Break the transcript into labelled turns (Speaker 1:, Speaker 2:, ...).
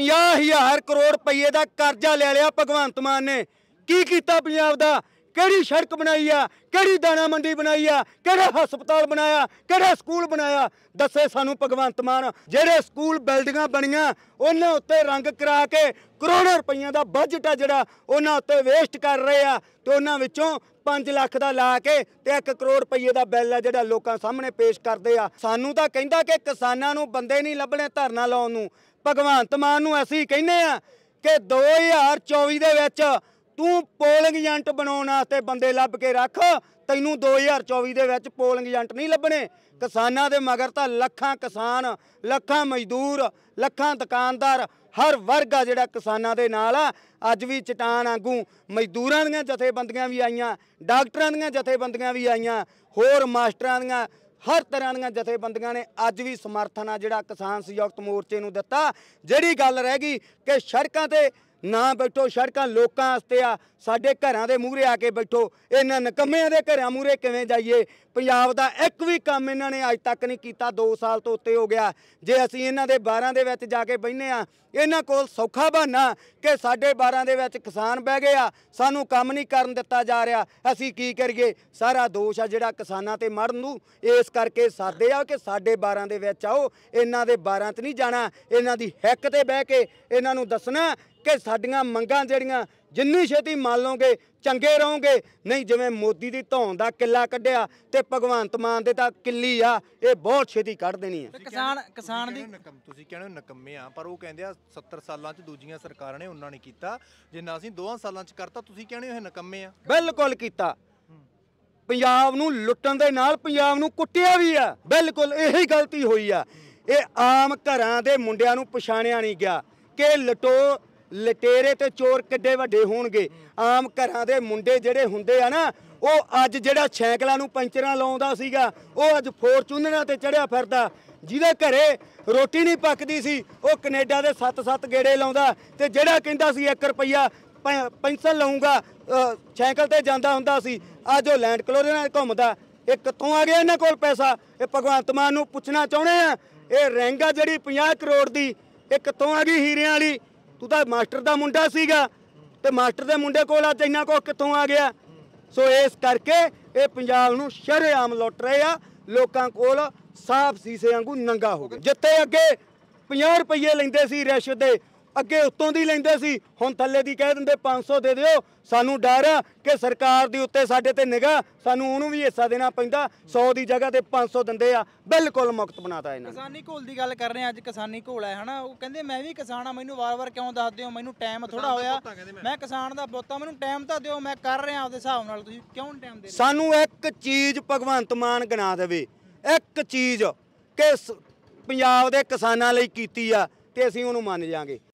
Speaker 1: 50000 ਕਰੋੜ ਰੁਪਏ ਦਾ ਕਰਜ਼ਾ ਲੈ ਲਿਆ ਭਗਵੰਤ ਮਾਨ ਨੇ ਕੀ ਕੀਤਾ ਪੰਜਾਬ ਦਾ ਕਿਹੜੀ ਸੜਕ ਬਣਾਈ ਆ ਕਿਹੜੀ ਦਾਣਾ ਮੰਡੀ ਬਣਾਈ ਆ ਕਿਹੜਾ ਹਸਪਤਾਲ ਬਣਾਇਆ ਕਿਹੜਾ ਸਕੂਲ ਬਣਾਇਆ ਦੱਸੇ ਸਾਨੂੰ ਭਗਵੰਤ ਮਾਨ ਜਿਹੜੇ ਸਕੂਲ ਬਿਲਡਿੰਗਾਂ ਬਣੀਆਂ ਉਹਨਾਂ ਉੱਤੇ ਰੰਗ ਕਰਾ ਕੇ ਕਰੋੜਾਂ ਰੁਪਈਆਂ ਦਾ ਬਜਟ ਆ ਜਿਹੜਾ ਉਹਨਾਂ ਉੱਤੇ ਵੇਸਟ ਕਰ ਰਹੇ ਆ ਤੇ ਉਹਨਾਂ ਵਿੱਚੋਂ 5 ਲੱਖ ਦਾ ਲਾ ਕੇ ਤੇ 1 ਕਰੋੜ ਰੁਪਏ ਦਾ ਬਿੱਲ ਆ ਜਿਹੜਾ ਲੋਕਾਂ ਸਾਹਮਣੇ ਪੇਸ਼ ਕਰਦੇ ਆ ਸਾਨੂੰ ਤਾਂ ਕਹਿੰਦਾ ਕਿ ਕਿਸਾਨਾਂ ਨੂੰ ਬੰਦੇ ਨਹੀਂ ਲੱਭਣੇ ਧਰਨਾ ਲਾਉਣ ਨੂੰ ਭਗਵੰਤ ਮਾਨ ਨੂੰ ਅਸੀਂ ਕਹਿੰਦੇ ਆ ਕਿ 2024 ਦੇ ਵਿੱਚ ਤੂੰ ਪੋਲਿੰਗ ਏਜੰਟ ਬਣਾਉਣ ਵਾਸਤੇ ਬੰਦੇ ਲੱਭ ਕੇ ਰੱਖ ਤੈਨੂੰ 2024 ਦੇ ਵਿੱਚ ਪੋਲਿੰਗ ਏਜੰਟ ਨਹੀਂ ਲੱਭਣੇ ਕਿਸਾਨਾਂ ਦੇ ਮਗਰ ਤਾਂ ਲੱਖਾਂ ਕਿਸਾਨ ਲੱਖਾਂ ਮਜ਼ਦੂਰ ਲੱਖਾਂ ਦੁਕਾਨਦਾਰ ਹਰ ਵਰਗ ਆ ਜਿਹੜਾ ਕਿਸਾਨਾਂ ਦੇ ਨਾਲ ਆ ਅੱਜ ਵੀ ਚਟਾਨ ਵਾਂਗੂ ਮਜ਼ਦੂਰਾਂ ਦੀਆਂ ਜਥੇਬੰਦੀਆਂ ਵੀ ਆਈਆਂ ਡਾਕਟਰਾਂ ਦੀਆਂ ਜਥੇਬੰਦੀਆਂ ਵੀ ਆਈਆਂ ਹੋਰ ਮਾਸਟਰਾਂ ਦੀਆਂ ਹਰ ਤਰ੍ਹਾਂ ਦੀਆਂ ਜਥੇਬੰਦੀਆਂ ਨੇ ਅੱਜ ਵੀ ਸਮਰਥਨ ਆ ਜਿਹੜਾ ਕਿਸਾਨ ਸਹਿਯੋਗਤ ਮੋਰਚੇ ਨੂੰ ਦਿੱਤਾ ਜਿਹੜੀ ਗੱਲ ਰਹਿ ਗਈ ਕਿ ਸੜਕਾਂ ਤੇ ਨਾ ਬੈਠੋ ਸੜਕਾਂ ਲੋਕਾਂ ਵਾਸਤੇ ਆ ਸਾਡੇ ਘਰਾਂ ਦੇ ਮੂਹਰੇ ਆ ਕੇ ਬੈਠੋ ਇਹਨਾਂ ਨਕਮਿਆਂ ਦੇ ਘਰਾਂ ਮੂਹਰੇ ਕਿਵੇਂ ਜਾਈਏ ਪੰਜਾਬ ਦਾ ਇੱਕ ਵੀ ਕੰਮ ਇਹਨਾਂ ਨੇ ਅੱਜ ਤੱਕ ਨਹੀਂ ਕੀਤਾ 2 ਸਾਲ ਤੋਂ ਉੱਤੇ ਹੋ ਗਿਆ ਜੇ ਅਸੀਂ ਇਹਨਾਂ ਦੇ 12 ਦੇ ਵਿੱਚ ਜਾ ਕੇ ਬੈਨੇ ਆ ਇਹਨਾਂ ਕੋਲ ਸੌਖਾ ਬਹਾਨਾ ਕਿ ਸਾਡੇ 12 ਦੇ ਵਿੱਚ ਕਿਸਾਨ ਬਹਿ ਗਏ ਆ ਸਾਨੂੰ ਕੰਮ ਨਹੀਂ ਕਰਨ ਦਿੱਤਾ ਜਾ ਰਿਹਾ ਅਸੀਂ ਕੀ ਕਰੀਏ ਸਾਰਾ ਦੋਸ਼ ਆ ਜਿਹੜਾ ਕਿਸਾਨਾਂ ਤੇ ਮੜਨ ਨੂੰ ਇਸ ਕਰਕੇ ਸਾਦੇ ਆ ਕਿ ਸਾਡੇ 12 ਦੇ ਵਿੱਚ ਆਓ ਇਹਨਾਂ ਦੇ 12 ਤੇ ਨਹੀਂ ਜਾਣਾ ਇਹਨਾਂ ਦੀ ਹੱਕ ਤੇ ਬਹਿ ਕੇ ਇਹਨਾਂ ਨੂੰ ਦੱਸਣਾ ਕਿ ਸਾਡੀਆਂ ਮੰਗਾਂ ਜਿਹੜੀਆਂ ਜਿੰਨੀ ਛੇਤੀ ਮੰਨ ਲਓਗੇ ਚੰਗੇ ਰਹੋਗੇ ਨਹੀਂ ਜਿਵੇਂ ਮੋਦੀ ਦੀ ਧੌਣ ਦਾ ਕਿੱਲਾ ਕੱਢਿਆ ਤੇ ਭਗਵੰਤ ਮਾਨ ਦੇ ਤਾਂ ਕਿੱਲੀ ਆ ਇਹ ਬਹੁਤ ਛੇਤੀ ਕੱਢ ਦੇਣੀ ਆ ਕਿਸਾਨ ਕਿਸਾਨ ਦੀ ਤੁਸੀਂ ਕਹਿੰਦੇ ਹੋ ਨਕੰਮੇ ਆ ਪਰ ਉਹ ਕਹਿੰਦੇ ਆ 70 ਸਾਲਾਂ ਚ ਦੂਜੀਆਂ ਸਰਕਾਰਾਂ ਨੇ ਉਹਨਾਂ ਨੇ ਕੀਤਾ ਜਿੰਨਾ ਅਸੀਂ ਦੋਹਾਂ ਸਾਲਾਂ ਚ ਕਰਤਾ ਤੁਸੀਂ ਕਹਿੰਦੇ ਹੋ ਇਹ ਨਕੰਮੇ ਆ ਬਿਲਕੁਲ ਕੀਤਾ ਪੰਜਾਬ ਨੂੰ ਲੁੱਟਣ ਦੇ ਨਾਲ ਪੰਜਾਬ ਨੂੰ ਕੁੱਟਿਆ ਵੀ ਆ ਬਿਲਕੁਲ ਇਹੀ ਗਲਤੀ ਹੋਈ ਆ ਇਹ ਆਮ ਘਰਾਂ ਦੇ ਮੁੰਡਿਆਂ ਨੂੰ ਪਛਾਣਿਆ ਨਹੀਂ ਗਿਆ ਕਿ ਲਟੋ ਲਟੇਰੇ ਤੇ ਚੋਰ ਕਿੱਡੇ ਵੱਡੇ ਹੋਣਗੇ ਆਮ ਘਰਾਂ ਦੇ ਮੁੰਡੇ ਜਿਹੜੇ ਹੁੰਦੇ ਆ ਨਾ ਉਹ ਅੱਜ ਜਿਹੜਾ ਸਾਈਕਲਾਂ ਨੂੰ ਪੰਚਰਾਂ ਲਾਉਂਦਾ ਸੀਗਾ ਉਹ ਅੱਜ ਫੋਰਚੂਨਰਾਂ ਤੇ ਚੜਿਆ ਫਿਰਦਾ ਜਿਹਦੇ ਘਰੇ ਰੋਟੀ ਨਹੀਂ ਪੱਕਦੀ ਸੀ ਉਹ ਕੈਨੇਡਾ ਦੇ 7-7 ਗੇੜੇ ਲਾਉਂਦਾ ਤੇ ਜਿਹੜਾ ਕਹਿੰਦਾ ਸੀ 1 ਰੁਪਈਆ ਪੈਂਸਲ ਲਾਉਂਗਾ ਸਾਈਕਲ ਤੇ ਜਾਂਦਾ ਹੁੰਦਾ ਸੀ ਅੱਜ ਉਹ ਲੈਂਡ ਕਲੋਜ਼ਰ ਨਾਲ ਘੁੰਮਦਾ ਇਹ ਕਿੱਥੋਂ ਆ ਗਿਆ ਇਹਨਾਂ ਕੋਲ ਪੈਸਾ ਇਹ ਭਗਵੰਤ ਮਾਨ ਨੂੰ ਪੁੱਛਣਾ ਚਾਹੁੰਦੇ ਆ ਇਹ ਰੈਂਗਾ ਜਿਹੜੀ 50 ਕਰੋੜ ਦੀ ਇਹ ਕਿੱਥੋਂ ਆ ਗਈ ਹੀਰਿਆਂ ਵਾਲੀ ਤੂੰ ਤਾਂ ਮਾਸਟਰ ਦਾ ਮੁੰਡਾ ਸੀਗਾ ਤੇ ਮਾਸਟਰ ਦੇ ਮੁੰਡੇ ਕੋਲ ਆ ਇੰਨਾ ਕੋ ਕਿੱਥੋਂ ਆ ਗਿਆ ਸੋ ਇਸ ਕਰਕੇ ਇਹ ਪੰਜਾਬ ਨੂੰ ਸ਼ਰੇਆਮ ਲੁੱਟ ਰਹੇ ਆ ਲੋਕਾਂ ਕੋਲ ਸਾਫ ਸੀਸੇ ਵਾਂਗੂ ਨੰਗਾ ਹੋ ਗਿਆ ਜਿੱਥੇ ਅੱਗੇ 50 ਰੁਪਏ ਲੈਂਦੇ ਸੀ ਰਿਸ਼ਵਤ ਦੇ ਅੱਗੇ ਉੱਤੋਂ ਦੀ ਲੈਂਦੇ ਸੀ ਹੁਣ ਥੱਲੇ ਦੀ ਕਹਿ ਦਿੰਦੇ 500 ਦੇ ਦਿਓ ਸਾਨੂੰ ਡਰ ਕਿ ਸਰਕਾਰ ਦੀ ਉੱਤੇ ਸਾਡੇ ਤੇ ਨਿਗਾ ਸਾਨੂੰ ਉਹਨੂੰ ਵੀ ਹਿੱਸਾ ਦੇਣਾ ਪੈਂਦਾ 100 ਦੀ ਜਗ੍ਹਾ ਤੇ 500 ਦਿੰਦੇ ਆ ਬਿਲਕੁਲ ਮੁਕਤ ਬਣਾਤਾ ਇਹਨਾਂ ਨੇ ਕਿਸਾਨੀ ਘੋਲ ਦੀ ਗੱਲ ਕਰ ਰਹੇ ਆ ਅੱਜ ਕਿਸਾਨੀ ਘੋਲ ਹੈ ਹਨਾ ਉਹ ਕਹਿੰਦੇ ਮੈਂ ਵੀ ਕਿਸਾਨ ਆ ਮੈਨੂੰ ਵਾਰ-ਵਾਰ ਕਿਉਂ ਦੱਸਦੇ ਹੋ ਮੈਨੂੰ ਟਾਈਮ ਥੋੜਾ ਹੋਇਆ ਮੈਂ ਕਿਸਾਨ ਦਾ ਬੋਤਾ ਮੈਨੂੰ ਟਾਈਮ ਤਾਂ ਦਿਓ ਮੈਂ ਕਰ ਰਿਹਾ ਆਪਦੇ ਹਿਸਾਬ ਨਾਲ ਤੁਸੀਂ ਕਿਉਂ ਟਾਈਮ ਦੇ ਸਾਨੂੰ ਇੱਕ ਚੀਜ਼ ਭਗਵੰਤ ਮਾਨ ਗਿਣਾ ਦੇਵੇ ਇੱਕ ਚੀਜ਼ ਕਿ ਪੰਜਾਬ ਦੇ ਕਿਸਾਨਾਂ ਲਈ ਕੀਤੀ ਆ ਤੇ ਅਸੀਂ ਉਹਨੂੰ ਮੰਨ ਜਾਾਂਗੇ